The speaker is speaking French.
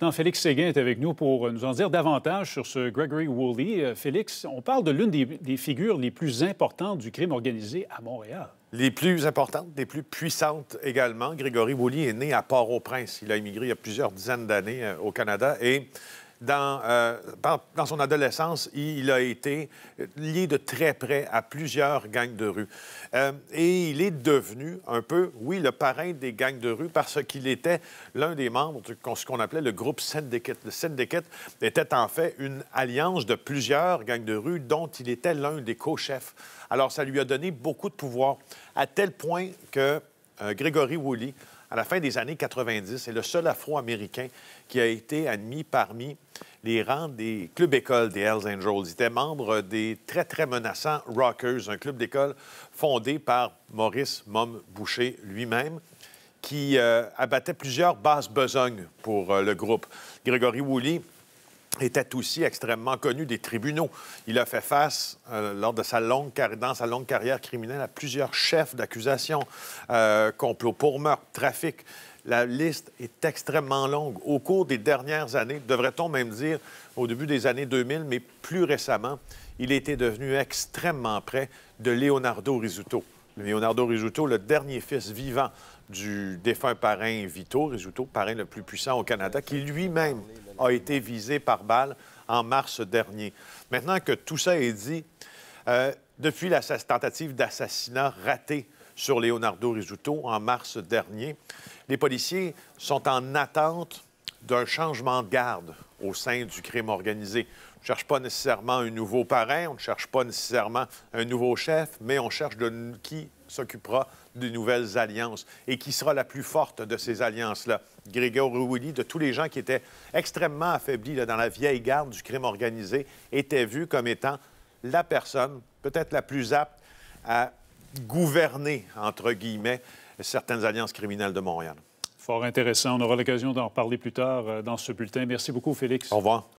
Maintenant, Félix Séguin est avec nous pour nous en dire davantage sur ce Gregory Woolley. Euh, Félix, on parle de l'une des, figures les plus importantes du crime organisé à Montréal. Les plus importantes, les plus puissantes également. Gregory Woolley est né à Port-au-Prince. Il a immigré il y a plusieurs dizaines d'années euh, au Canada et euh, dans, son adolescence, il a été lié de très près à plusieurs gangs de rue. Euh, et il est devenu un peu, oui, le parrain des gangs de rue parce qu'il était l'un des membres de ce qu'on appelait le groupe Syndicate. Le Syndicate était en fait une alliance de plusieurs gangs de rue dont il était l'un des co-chefs. Alors, ça lui a donné beaucoup de pouvoir, à tel point que euh, Grégory Woolley, à la fin des années 90, c'est le seul Afro-Américain qui a été admis parmi les rangs des clubs écoles des Hells Angels. Il était membre des très, très menaçants Rockers, un club d'école fondé par Maurice Mom Boucher lui-même qui euh, abattait plusieurs basses besognes pour euh, le groupe. Grégory Woolley était aussi extrêmement connu des tribunaux. Il a fait face, euh, lors de sa longue, dans sa longue carrière criminelle, à plusieurs chefs d'accusation, euh, complots complot pour meurtre, trafic. La liste est extrêmement longue. Au cours des dernières années, devrait-on même dire au début des années 2000, mais plus récemment, il était devenu extrêmement près de Leonardo Risuto. Leonardo Risuto, le dernier fils vivant du défunt parrain Vito Risuto, parrain le plus puissant au Canada, qui lui-même a été visé par balle en mars dernier. Maintenant que tout ça est dit, euh, depuis la tentative d'assassinat ratée sur Leonardo Rizzuto en mars dernier, les policiers sont en attente d'un changement de garde au sein du crime organisé. On ne cherche pas nécessairement un nouveau parrain, on ne cherche pas nécessairement un nouveau chef, mais on cherche qui s'occupera de nouvelles alliances et qui sera la plus forte de ces alliances-là. Grégory Willy, de tous les gens qui étaient extrêmement affaiblis dans la vieille garde du crime organisé, était vu comme étant la personne peut-être la plus apte à gouverner, entre guillemets, certaines alliances criminelles de Montréal. Fort intéressant. On aura l'occasion d'en reparler plus tard euh, dans ce bulletin. Merci beaucoup, Félix. Au revoir.